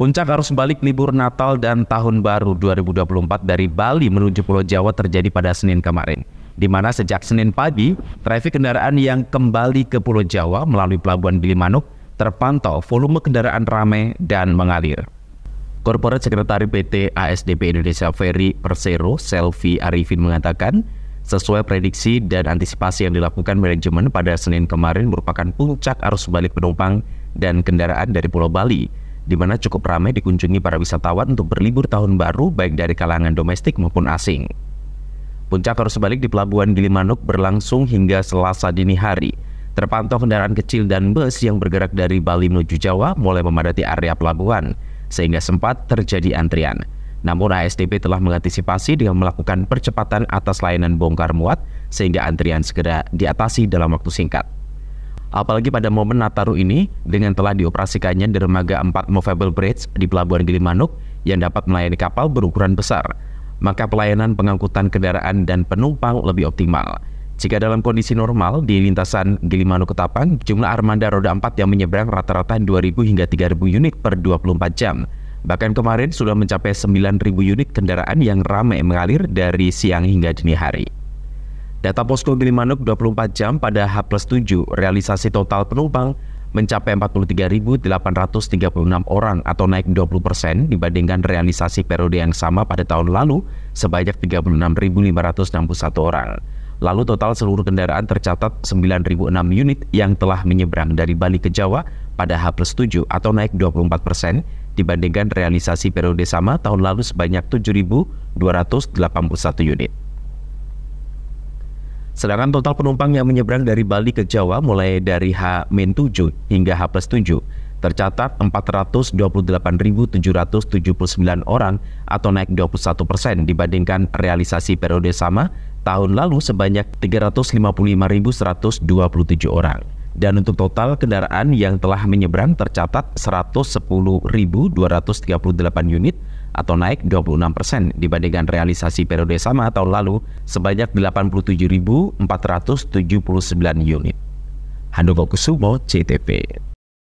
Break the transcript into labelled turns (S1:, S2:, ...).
S1: Puncak arus balik libur Natal dan Tahun Baru 2024 dari Bali menuju Pulau Jawa terjadi pada Senin kemarin. Di mana sejak Senin pagi, trafik kendaraan yang kembali ke Pulau Jawa melalui Pelabuhan Gilimanuk terpantau volume kendaraan ramai dan mengalir. Korporat Sekretari PT ASDP Indonesia Ferry Persero, Selvi Arifin mengatakan, sesuai prediksi dan antisipasi yang dilakukan manajemen pada Senin kemarin merupakan puncak arus balik penumpang dan kendaraan dari Pulau Bali di mana cukup ramai dikunjungi para wisatawan untuk berlibur tahun baru baik dari kalangan domestik maupun asing. Puncak arus balik di Pelabuhan Gilimanuk berlangsung hingga Selasa dini hari. Terpantau kendaraan kecil dan bus yang bergerak dari Bali menuju Jawa mulai memadati area pelabuhan, sehingga sempat terjadi antrian. Namun ASDP telah mengantisipasi dengan melakukan percepatan atas layanan bongkar muat sehingga antrian segera diatasi dalam waktu singkat. Apalagi pada momen Nataru ini dengan telah dioperasikannya dermaga 4 Movable Bridge di Pelabuhan Gilimanuk yang dapat melayani kapal berukuran besar, maka pelayanan pengangkutan kendaraan dan penumpang lebih optimal. Jika dalam kondisi normal di lintasan Gilimanuk Ketapang, jumlah armada roda 4 yang menyeberang rata-rata 2.000 hingga 3.000 unit per 24 jam. Bahkan kemarin sudah mencapai 9.000 unit kendaraan yang ramai mengalir dari siang hingga dini hari. Data posko Manuk 24 jam pada H plus 7, realisasi total penumpang mencapai 43.836 orang atau naik 20 persen dibandingkan realisasi periode yang sama pada tahun lalu sebanyak 36.561 orang. Lalu total seluruh kendaraan tercatat 9.006 unit yang telah menyeberang dari Bali ke Jawa pada H plus 7 atau naik 24 persen dibandingkan realisasi periode sama tahun lalu sebanyak 7.281 unit. Sedangkan total penumpang yang menyeberang dari Bali ke Jawa mulai dari H-7 hingga h H+7 tercatat 428.779 orang atau naik 21 persen dibandingkan realisasi periode sama tahun lalu sebanyak 355.127 orang. Dan untuk total kendaraan yang telah menyeberang tercatat 110.238 unit atau naik 26 persen dibandingkan realisasi periode sama tahun lalu sebanyak 87.479 unit. Handoko Kusumo, CTP.